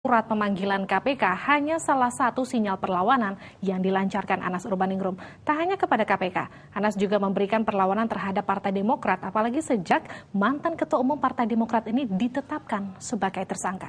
Surat pemanggilan KPK hanya salah satu sinyal perlawanan yang dilancarkan Anas Urbaningrum. Tak hanya kepada KPK, Anas juga memberikan perlawanan terhadap Partai Demokrat, apalagi sejak mantan Ketua Umum Partai Demokrat ini ditetapkan sebagai tersangka.